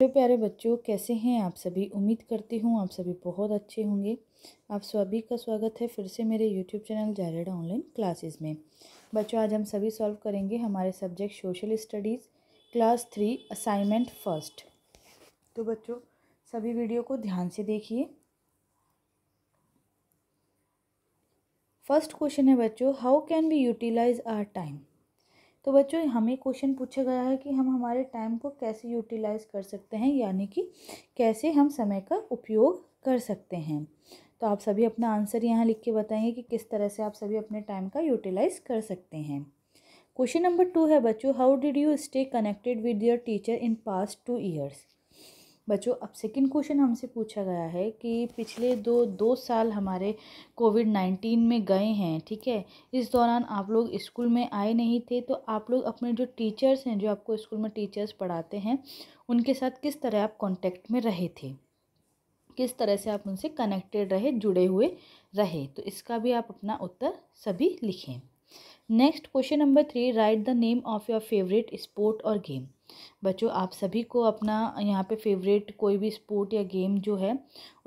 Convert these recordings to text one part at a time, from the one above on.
प्यारे प्यारे बच्चों कैसे हैं आप सभी उम्मीद करती हूँ आप सभी बहुत अच्छे होंगे आप सभी का स्वागत है फिर से मेरे यूट्यूब चैनल जायरेड ऑनलाइन क्लासेस में बच्चों आज हम सभी सॉल्व करेंगे हमारे subject social studies class three assignment first तो बच्चों सभी वीडियो को ध्यान से देखिए फर्स्ट क्वेश्चन है बच्चों how can we utilise our time तो बच्चों हमें क्वेश्चन पूछा गया है कि हम हमारे टाइम को कैसे यूटिलाइज कर सकते हैं यानी कि कैसे हम समय का उपयोग कर सकते हैं तो आप सभी अपना आंसर यहाँ लिख के बताएंगे कि किस तरह से आप सभी अपने टाइम का यूटिलाइज कर सकते हैं क्वेश्चन नंबर टू है बच्चों how did you stay connected with your teacher in past two years बच्चों अब सेकंड क्वेश्चन हमसे पूछा गया है कि पिछले दो दो साल हमारे कोविड नाइन्टीन में गए हैं ठीक है इस दौरान आप लोग स्कूल में आए नहीं थे तो आप लोग अपने जो टीचर्स हैं जो आपको स्कूल में टीचर्स पढ़ाते हैं उनके साथ किस तरह आप कॉन्टेक्ट में रहे थे किस तरह से आप उनसे कनेक्टेड रहे जुड़े हुए रहे तो इसका भी आप अपना उत्तर सभी लिखें next question number three write the name of your favourite sport और गेम बच्चों आप सभी को अपना यहाँ पे फेवरेट कोई भी स्पोर्ट या गेम जो है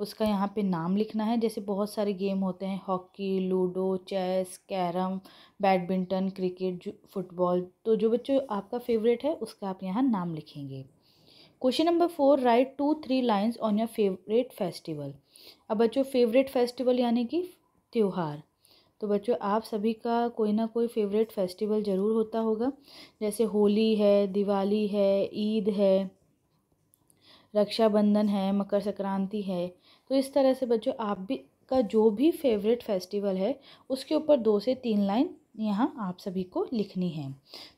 उसका यहाँ पे नाम लिखना है जैसे बहुत सारे गेम होते हैं hockey ludo chess carrom badminton cricket football तो जो बच्चों आपका फेवरेट है उसका आप यहाँ नाम लिखेंगे question number four write two three lines on your favourite festival अब बच्चों फेवरेट फेस्टिवल यानी कि त्यौहार तो बच्चों आप सभी का कोई ना कोई फेवरेट फेस्टिवल ज़रूर होता होगा जैसे होली है दिवाली है ईद है रक्षाबंधन है मकर संक्रांति है तो इस तरह से बच्चों आप भी का जो भी फेवरेट फेस्टिवल है उसके ऊपर दो से तीन लाइन यहाँ आप सभी को लिखनी है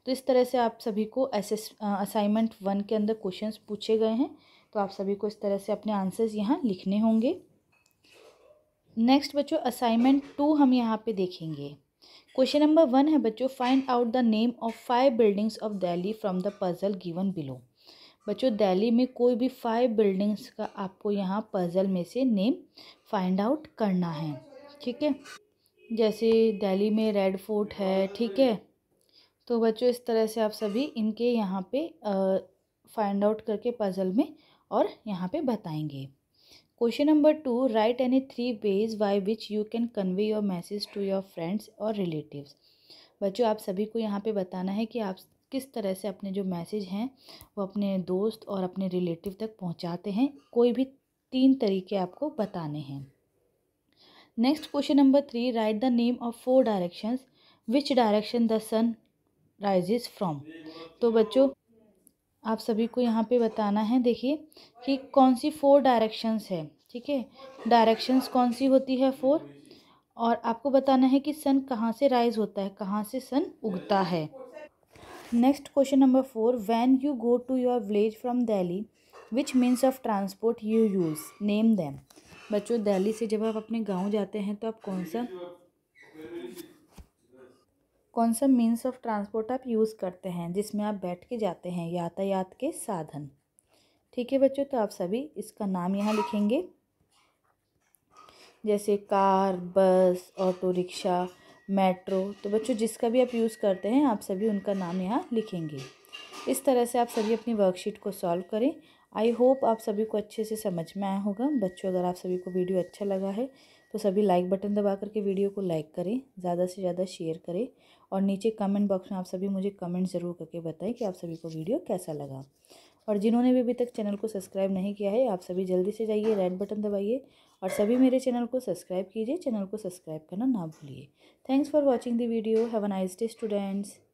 तो इस तरह से आप सभी को एसेस असाइनमेंट वन के अंदर क्वेश्चंस पूछे गए हैं तो आप सभी को इस तरह से अपने आंसर्स यहाँ लिखने होंगे नेक्स्ट बच्चों असाइनमेंट टू हम यहाँ पे देखेंगे क्वेश्चन नंबर वन है बच्चों find out the name of five buildings of Delhi from the puzzle given below बच्चों दिल्ली में कोई भी फाइव बिल्डिंग्स का आपको यहाँ पजल में से नेम फाइंड आउट करना है ठीक है जैसे दिल्ली में रेड फोर्ट है ठीक है तो बच्चों इस तरह से आप सभी इनके यहाँ पे फाइंड आउट करके पजल में और यहाँ पे बताएंगे question number two write any three ways by which you can convey your message to your friends और रिलेटिव्स बच्चों आप सभी को यहाँ पे बताना है कि आप किस तरह से अपने जो मैसेज हैं वो अपने दोस्त और अपने रिलेटिव तक पहुँचाते हैं कोई भी तीन तरीके आपको बताने हैं next question number three write the name of four directions which direction the sun rises from तो बच्चों आप सभी को यहाँ पे बताना है देखिए कि कौन सी फोर डायरेक्शंस है ठीक है डायरेक्शंस कौन सी होती है फोर और आपको बताना है कि सन कहाँ से राइज होता है कहाँ से सन उगता है next question number four when you go to your village from Delhi which means of transport you use name them बच्चों दिल्ली से जब आप अपने गांव जाते हैं तो आप कौन सा कौन सा मीन्स ऑफ ट्रांसपोर्ट आप यूज़ करते हैं जिसमें आप बैठ के जाते हैं यातायात के साधन ठीक है बच्चों तो आप सभी इसका नाम यहाँ लिखेंगे जैसे car bus auto rickshaw metro तो बच्चों जिसका भी आप यूज़ करते हैं आप सभी उनका नाम यहाँ लिखेंगे इस तरह से आप सभी अपनी वर्कशीट को सॉल्व करें आई होप आप सभी को अच्छे से समझ में आया होगा बच्चों अगर आप सभी को वीडियो अच्छा लगा है तो सभी लाइक बटन दबा करके वीडियो को लाइक करें ज़्यादा से ज़्यादा शेयर करें और नीचे कमेंट बॉक्स में आप सभी मुझे कमेंट ज़रूर करके बताएं कि आप सभी को वीडियो कैसा लगा और जिन्होंने भी अभी तक चैनल को सब्सक्राइब नहीं किया है आप सभी जल्दी से जाइए रेड बटन दबाइए और सभी मेरे चैनल को सब्सक्राइब कीजिए चैनल को सब्सक्राइब करना ना भूलिए thanks for watching the video have a nice day students